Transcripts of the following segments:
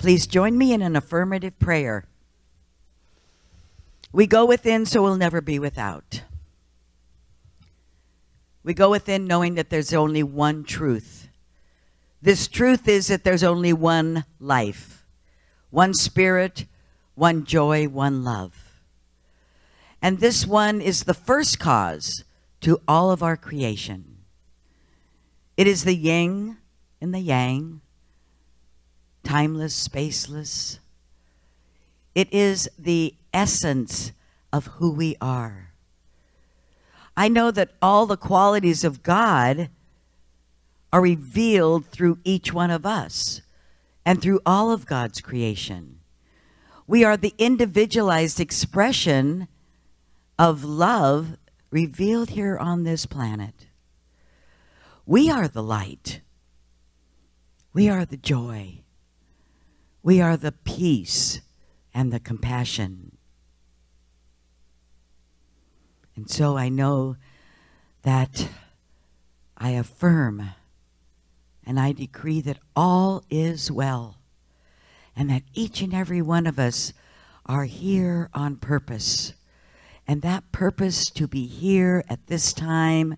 Please join me in an affirmative prayer. We go within so we'll never be without. We go within knowing that there's only one truth. This truth is that there's only one life, one spirit, one joy, one love. And this one is the first cause to all of our creation. It is the yin and the yang, timeless, spaceless. It is the essence of who we are. I know that all the qualities of God are revealed through each one of us and through all of God's creation. We are the individualized expression of love revealed here on this planet. We are the light. We are the joy. We are the peace and the compassion. And so I know that I affirm and I decree that all is well and that each and every one of us are here on purpose. And that purpose to be here at this time,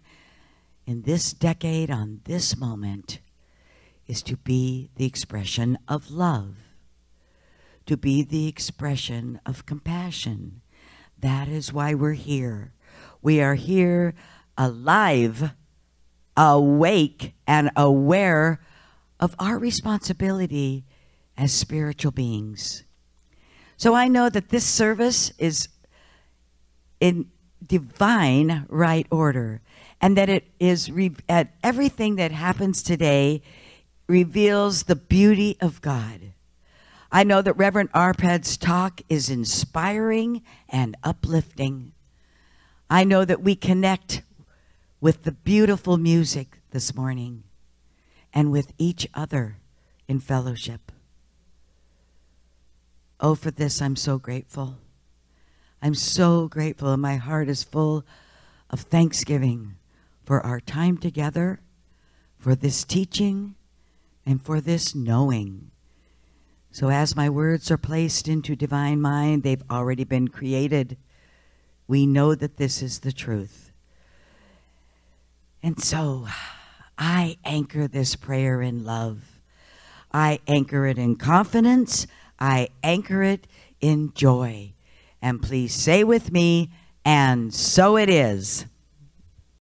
in this decade, on this moment, is to be the expression of love to be the expression of compassion. That is why we're here. We are here alive, awake, and aware of our responsibility as spiritual beings. So I know that this service is in divine right order and that it is at everything that happens today reveals the beauty of God. I know that Reverend Arpad's talk is inspiring and uplifting. I know that we connect with the beautiful music this morning and with each other in fellowship. Oh, for this, I'm so grateful. I'm so grateful, and my heart is full of thanksgiving for our time together, for this teaching, and for this knowing. So, as my words are placed into divine mind, they've already been created. We know that this is the truth. And so, I anchor this prayer in love. I anchor it in confidence. I anchor it in joy. And please say with me, and so it is.